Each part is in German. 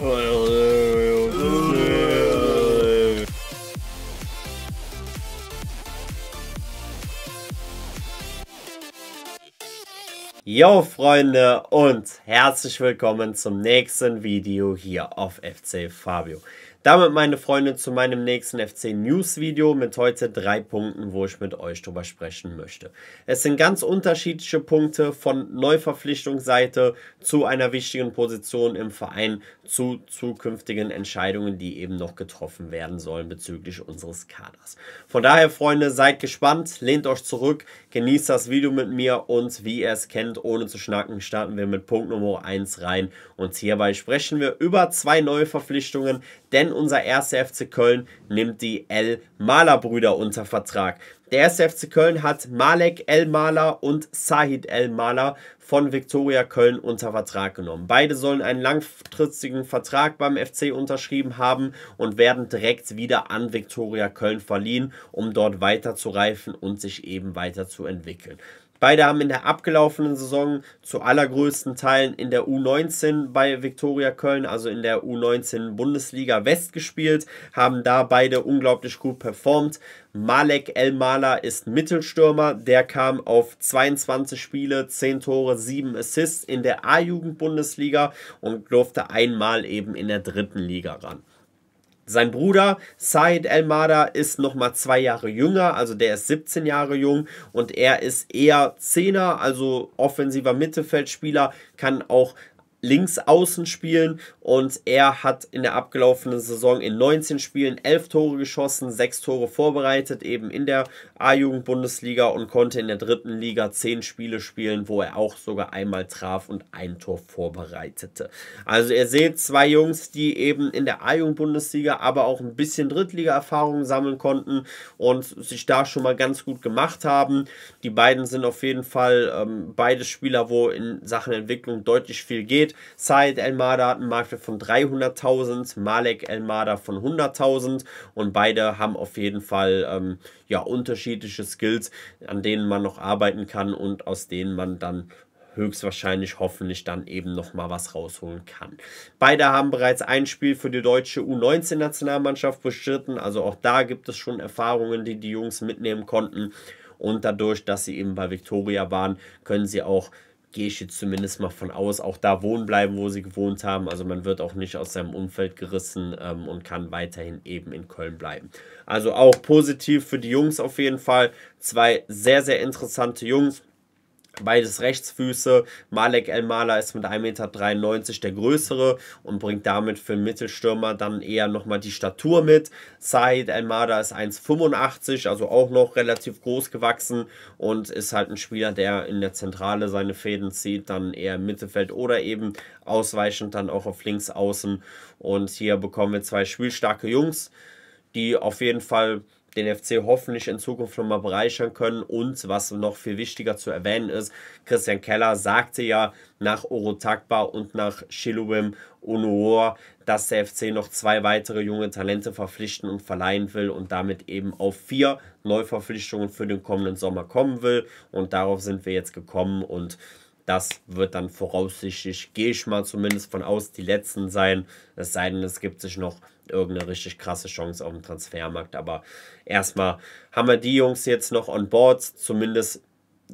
Well, Yo Freunde und herzlich willkommen zum nächsten Video hier auf FC Fabio. Damit meine Freunde zu meinem nächsten FC News Video mit heute drei Punkten, wo ich mit euch drüber sprechen möchte. Es sind ganz unterschiedliche Punkte von Neuverpflichtungsseite zu einer wichtigen Position im Verein zu zukünftigen Entscheidungen, die eben noch getroffen werden sollen bezüglich unseres Kaders. Von daher Freunde, seid gespannt, lehnt euch zurück, genießt das Video mit mir und wie ihr es kennt, ohne zu schnacken, starten wir mit Punkt Nummer 1 rein. Und hierbei sprechen wir über zwei neue Verpflichtungen, denn unser erster FC Köln nimmt die L. Maler-Brüder unter Vertrag. Der erste FC Köln hat Malek El Maler und Sahid El Maler von Viktoria Köln unter Vertrag genommen. Beide sollen einen langfristigen Vertrag beim FC unterschrieben haben und werden direkt wieder an Viktoria Köln verliehen, um dort weiter zu reifen und sich eben weiterzuentwickeln. Beide haben in der abgelaufenen Saison zu allergrößten Teilen in der U19 bei Viktoria Köln, also in der U19 Bundesliga West gespielt, haben da beide unglaublich gut performt. Malek Elmala ist Mittelstürmer, der kam auf 22 Spiele, 10 Tore, 7 Assists in der A-Jugend-Bundesliga und durfte einmal eben in der dritten Liga ran. Sein Bruder Said El-Mada ist nochmal zwei Jahre jünger, also der ist 17 Jahre jung und er ist eher Zehner, also offensiver Mittelfeldspieler, kann auch links außen spielen und er hat in der abgelaufenen Saison in 19 Spielen 11 Tore geschossen, 6 Tore vorbereitet, eben in der A-Jugend-Bundesliga und konnte in der dritten Liga 10 Spiele spielen, wo er auch sogar einmal traf und ein Tor vorbereitete. Also ihr seht zwei Jungs, die eben in der A-Jugend-Bundesliga, aber auch ein bisschen Drittliga-Erfahrung sammeln konnten und sich da schon mal ganz gut gemacht haben. Die beiden sind auf jeden Fall ähm, beide Spieler, wo in Sachen Entwicklung deutlich viel geht steht. Said Elmada hat einen Marktwert von 300.000, Malek Elmada von 100.000 und beide haben auf jeden Fall ähm, ja, unterschiedliche Skills, an denen man noch arbeiten kann und aus denen man dann höchstwahrscheinlich hoffentlich dann eben nochmal was rausholen kann. Beide haben bereits ein Spiel für die deutsche U19-Nationalmannschaft bestritten, also auch da gibt es schon Erfahrungen, die die Jungs mitnehmen konnten. Und dadurch, dass sie eben bei Victoria waren, können sie auch gehe ich jetzt zumindest mal von aus, auch da wohnen bleiben, wo sie gewohnt haben. Also man wird auch nicht aus seinem Umfeld gerissen ähm, und kann weiterhin eben in Köln bleiben. Also auch positiv für die Jungs auf jeden Fall. Zwei sehr, sehr interessante Jungs. Beides Rechtsfüße. Malek El Mala ist mit 1,93 Meter der größere und bringt damit für einen Mittelstürmer dann eher nochmal die Statur mit. Said El Mada ist 1,85, also auch noch relativ groß gewachsen und ist halt ein Spieler, der in der Zentrale seine Fäden zieht, dann eher im Mittelfeld oder eben ausweichend dann auch auf links außen. Und hier bekommen wir zwei spielstarke Jungs, die auf jeden Fall den FC hoffentlich in Zukunft nochmal bereichern können. Und was noch viel wichtiger zu erwähnen ist, Christian Keller sagte ja nach Orotagba und nach Shiluim Onoor, dass der FC noch zwei weitere junge Talente verpflichten und verleihen will und damit eben auf vier Neuverpflichtungen für den kommenden Sommer kommen will. Und darauf sind wir jetzt gekommen und das wird dann voraussichtlich, gehe ich mal zumindest von aus, die letzten sein. Es sei denn, es gibt sich noch irgendeine richtig krasse Chance auf dem Transfermarkt. Aber erstmal haben wir die Jungs jetzt noch on board, zumindest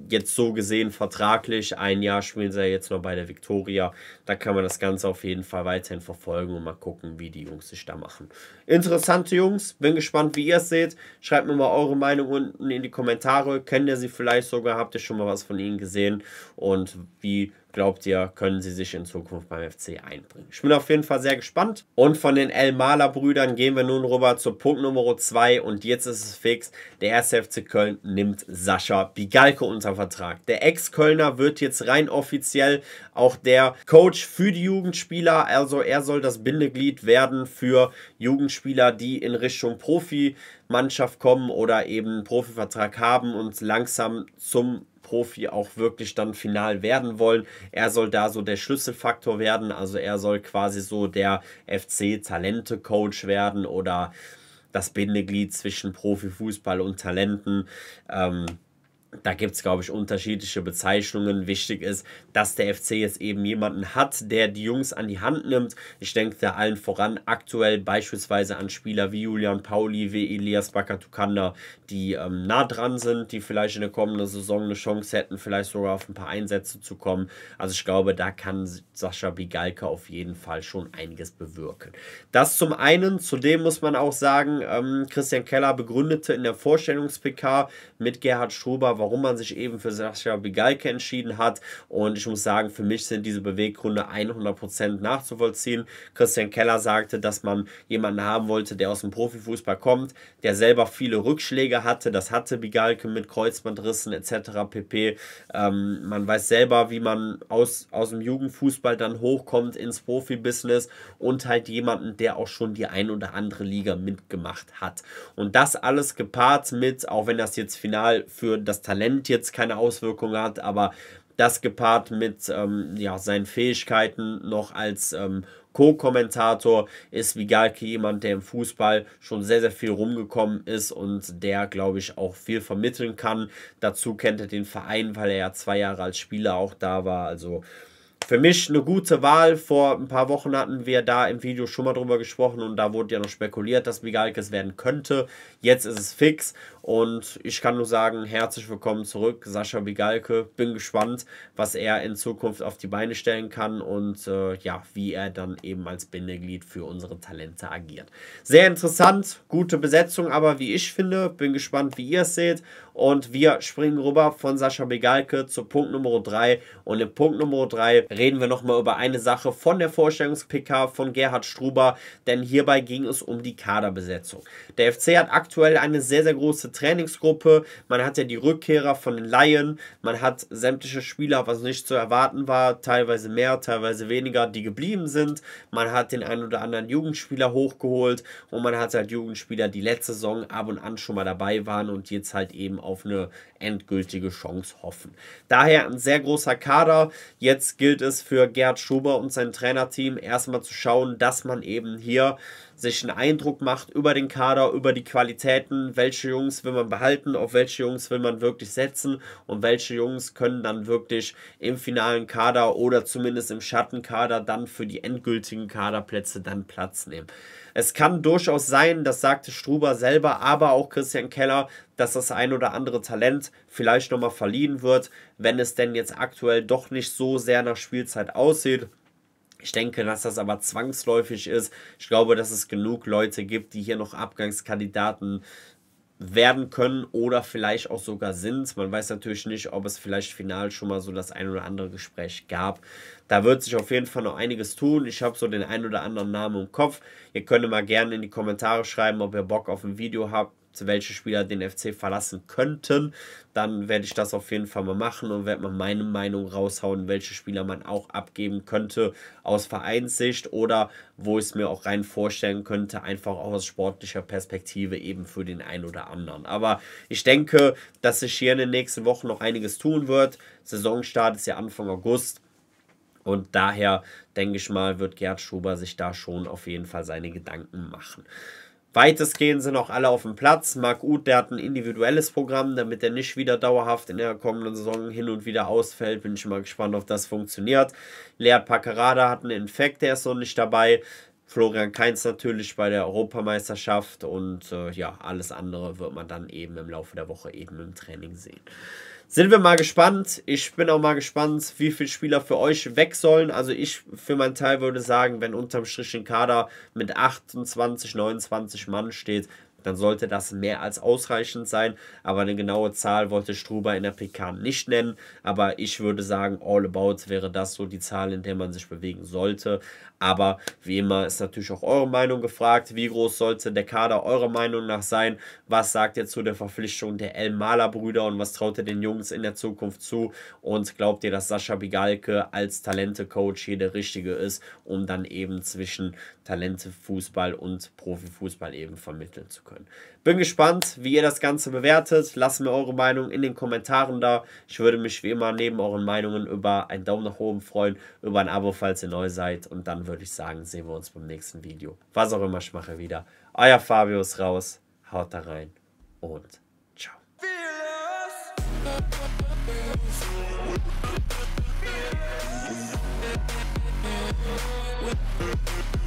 jetzt so gesehen vertraglich. Ein Jahr spielen sie ja jetzt noch bei der Viktoria. Da kann man das Ganze auf jeden Fall weiterhin verfolgen und mal gucken, wie die Jungs sich da machen. Interessante Jungs, bin gespannt, wie ihr es seht. Schreibt mir mal eure Meinung unten in die Kommentare. Kennt ihr sie vielleicht sogar? Habt ihr schon mal was von ihnen gesehen? Und wie Glaubt ihr, können sie sich in Zukunft beim FC einbringen? Ich bin auf jeden Fall sehr gespannt. Und von den El Maler Brüdern gehen wir nun rüber zu Punkt Nummer 2. Und jetzt ist es fix. Der erste FC Köln nimmt Sascha Bigalke unter Vertrag. Der Ex-Kölner wird jetzt rein offiziell auch der Coach für die Jugendspieler. Also er soll das Bindeglied werden für Jugendspieler, die in Richtung Profi Mannschaft kommen oder eben einen Profivertrag haben und langsam zum Profi auch wirklich dann final werden wollen. Er soll da so der Schlüsselfaktor werden, also er soll quasi so der FC-Talente-Coach werden oder das Bindeglied zwischen Profifußball und Talenten. Ähm, da gibt es, glaube ich, unterschiedliche Bezeichnungen. Wichtig ist, dass der FC jetzt eben jemanden hat, der die Jungs an die Hand nimmt. Ich denke da allen voran aktuell beispielsweise an Spieler wie Julian Pauli, wie Elias Bakatukanda, die ähm, nah dran sind, die vielleicht in der kommenden Saison eine Chance hätten, vielleicht sogar auf ein paar Einsätze zu kommen. Also ich glaube, da kann Sascha Bigalke auf jeden Fall schon einiges bewirken. Das zum einen, zudem muss man auch sagen, ähm, Christian Keller begründete in der Vorstellungs-PK mit Gerhard Strober, warum man sich eben für Sascha Bigalke entschieden hat. Und ich muss sagen, für mich sind diese Beweggründe 100% nachzuvollziehen. Christian Keller sagte, dass man jemanden haben wollte, der aus dem Profifußball kommt, der selber viele Rückschläge hatte. Das hatte Bigalke mit Kreuzbandrissen etc. pp. Ähm, man weiß selber, wie man aus, aus dem Jugendfußball dann hochkommt ins Profibusiness und halt jemanden, der auch schon die ein oder andere Liga mitgemacht hat. Und das alles gepaart mit, auch wenn das jetzt final für das Talent Talent jetzt keine Auswirkung hat, aber das gepaart mit ähm, ja, seinen Fähigkeiten noch als ähm, Co-Kommentator ist Vigalke jemand, der im Fußball schon sehr, sehr viel rumgekommen ist und der, glaube ich, auch viel vermitteln kann. Dazu kennt er den Verein, weil er ja zwei Jahre als Spieler auch da war. Also für mich eine gute Wahl. Vor ein paar Wochen hatten wir da im Video schon mal drüber gesprochen und da wurde ja noch spekuliert, dass Migalkes werden könnte. Jetzt ist es fix und ich kann nur sagen, herzlich willkommen zurück, Sascha Migalke. Bin gespannt, was er in Zukunft auf die Beine stellen kann und äh, ja, wie er dann eben als Bindeglied für unsere Talente agiert. Sehr interessant, gute Besetzung, aber wie ich finde, bin gespannt, wie ihr es seht und wir springen rüber von Sascha Begalke zu Punkt Nummer 3 und in Punkt Nummer 3 reden wir nochmal über eine Sache von der Vorstellungs-PK von Gerhard Struber, denn hierbei ging es um die Kaderbesetzung. Der FC hat aktuell eine sehr, sehr große Trainingsgruppe. Man hat ja die Rückkehrer von den Laien, man hat sämtliche Spieler, was nicht zu erwarten war, teilweise mehr, teilweise weniger, die geblieben sind. Man hat den einen oder anderen Jugendspieler hochgeholt und man hat halt Jugendspieler, die letzte Saison ab und an schon mal dabei waren und jetzt halt eben auf eine endgültige Chance hoffen. Daher ein sehr großer Kader. Jetzt gilt ist für Gerd Schuber und sein Trainerteam, erstmal zu schauen, dass man eben hier sich einen Eindruck macht über den Kader, über die Qualitäten, welche Jungs will man behalten, auf welche Jungs will man wirklich setzen und welche Jungs können dann wirklich im finalen Kader oder zumindest im Schattenkader dann für die endgültigen Kaderplätze dann Platz nehmen. Es kann durchaus sein, das sagte Struber selber, aber auch Christian Keller, dass das ein oder andere Talent vielleicht nochmal verliehen wird, wenn es denn jetzt aktuell doch nicht so sehr nach Spielzeit aussieht. Ich denke, dass das aber zwangsläufig ist. Ich glaube, dass es genug Leute gibt, die hier noch Abgangskandidaten werden können oder vielleicht auch sogar sind. Man weiß natürlich nicht, ob es vielleicht final schon mal so das ein oder andere Gespräch gab. Da wird sich auf jeden Fall noch einiges tun. Ich habe so den ein oder anderen Namen im Kopf. Ihr könnt mal gerne in die Kommentare schreiben, ob ihr Bock auf ein Video habt welche Spieler den FC verlassen könnten, dann werde ich das auf jeden Fall mal machen und werde mal meine Meinung raushauen, welche Spieler man auch abgeben könnte aus Vereinssicht oder wo ich es mir auch rein vorstellen könnte, einfach auch aus sportlicher Perspektive eben für den einen oder anderen. Aber ich denke, dass sich hier in den nächsten Wochen noch einiges tun wird. Saisonstart ist ja Anfang August. Und daher denke ich mal, wird Gerd Schuber sich da schon auf jeden Fall seine Gedanken machen. Weitestgehend sind auch alle auf dem Platz. Marc Uth, der hat ein individuelles Programm, damit er nicht wieder dauerhaft in der kommenden Saison hin und wieder ausfällt. Bin ich mal gespannt, ob das funktioniert. Leert Paccarada hat einen Infekt, der ist noch nicht dabei. Florian Kainz natürlich bei der Europameisterschaft und äh, ja, alles andere wird man dann eben im Laufe der Woche eben im Training sehen. Sind wir mal gespannt. Ich bin auch mal gespannt, wie viele Spieler für euch weg sollen. Also ich für meinen Teil würde sagen, wenn unterm Strich ein Kader mit 28, 29 Mann steht, dann sollte das mehr als ausreichend sein. Aber eine genaue Zahl wollte Struber in der PK nicht nennen. Aber ich würde sagen, all about wäre das so die Zahl, in der man sich bewegen sollte. Aber wie immer ist natürlich auch eure Meinung gefragt. Wie groß sollte der Kader eurer Meinung nach sein? Was sagt ihr zu der Verpflichtung der El Maler-Brüder und was traut ihr den Jungs in der Zukunft zu? Und glaubt ihr, dass Sascha Bigalke als Talente-Coach hier der richtige ist, um dann eben zwischen Talente-Fußball und Profifußball eben vermitteln zu können? können. Bin gespannt, wie ihr das Ganze bewertet. Lasst mir eure Meinung in den Kommentaren da. Ich würde mich wie immer neben euren Meinungen über einen Daumen nach oben freuen, über ein Abo, falls ihr neu seid. Und dann würde ich sagen, sehen wir uns beim nächsten Video. Was auch immer ich mache wieder. Euer Fabius raus. Haut da rein und ciao. Fearless.